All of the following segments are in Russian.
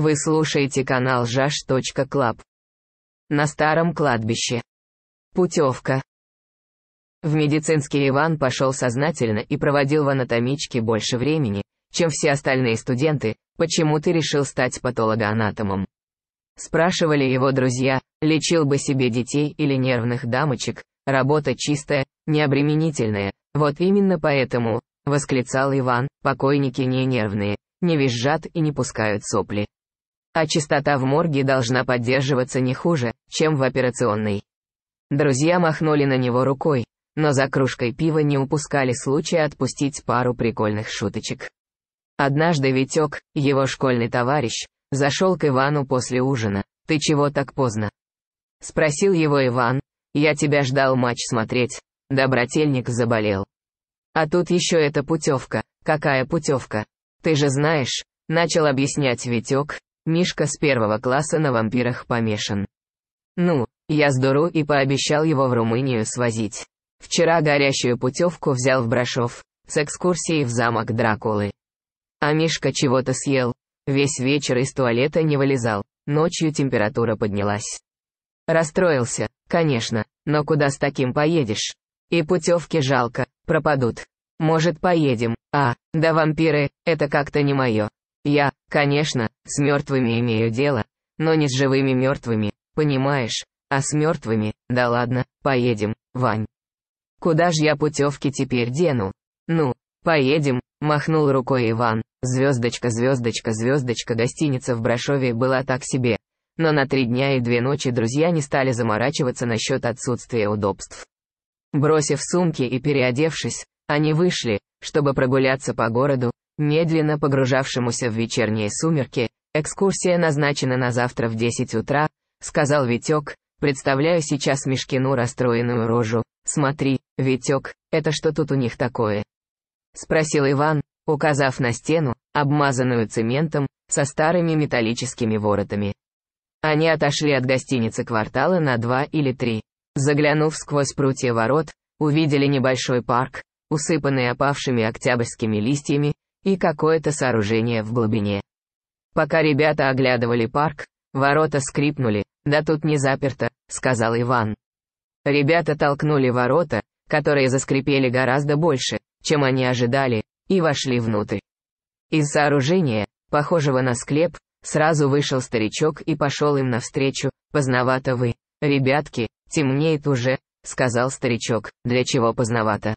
Вы слушаете канал jash.club. На старом кладбище. Путевка. В медицинский Иван пошел сознательно и проводил в анатомичке больше времени, чем все остальные студенты, почему ты решил стать патологоанатомом. Спрашивали его друзья, лечил бы себе детей или нервных дамочек, работа чистая, необременительная, вот именно поэтому, восклицал Иван, покойники не нервные, не визжат и не пускают сопли. А чистота в морге должна поддерживаться не хуже, чем в операционной. Друзья махнули на него рукой, но за кружкой пива не упускали случая отпустить пару прикольных шуточек. Однажды Витек, его школьный товарищ, зашел к Ивану после ужина. «Ты чего так поздно?» Спросил его Иван, «Я тебя ждал матч смотреть, добротельник заболел». «А тут еще эта путевка, какая путевка? Ты же знаешь», — начал объяснять Витек, Мишка с первого класса на вампирах помешан. Ну, я сдуру и пообещал его в Румынию свозить. Вчера горящую путевку взял в Брашов, с экскурсией в замок Дракулы. А Мишка чего-то съел, весь вечер из туалета не вылезал, ночью температура поднялась. Расстроился, конечно, но куда с таким поедешь? И путевки жалко, пропадут. Может поедем, а, да вампиры, это как-то не мое. Я, конечно, с мертвыми имею дело, но не с живыми мертвыми, понимаешь, а с мертвыми, да ладно, поедем, Вань. Куда ж я путевки теперь дену? Ну, поедем, махнул рукой Иван. Звездочка, звездочка, звездочка, гостиница в Брашове была так себе. Но на три дня и две ночи друзья не стали заморачиваться насчет отсутствия удобств. Бросив сумки и переодевшись, они вышли, чтобы прогуляться по городу, Медленно погружавшемуся в вечерние сумерки, экскурсия назначена на завтра в 10 утра, сказал Витек, представляю сейчас Мишкину расстроенную рожу. Смотри, Витек, это что тут у них такое? Спросил Иван, указав на стену, обмазанную цементом, со старыми металлическими воротами. Они отошли от гостиницы квартала на два или три. Заглянув сквозь прутья ворот, увидели небольшой парк, усыпанный опавшими октябрьскими листьями, и какое-то сооружение в глубине. Пока ребята оглядывали парк, ворота скрипнули, да тут не заперто, сказал Иван. Ребята толкнули ворота, которые заскрипели гораздо больше, чем они ожидали, и вошли внутрь. Из сооружения, похожего на склеп, сразу вышел старичок и пошел им навстречу, поздновато вы, ребятки, темнеет уже, сказал старичок, для чего поздновато.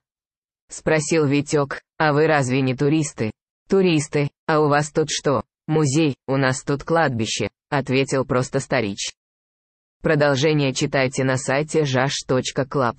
Спросил Витек, а вы разве не туристы? Туристы, а у вас тут что? Музей, у нас тут кладбище, ответил просто старич. Продолжение читайте на сайте jash.club.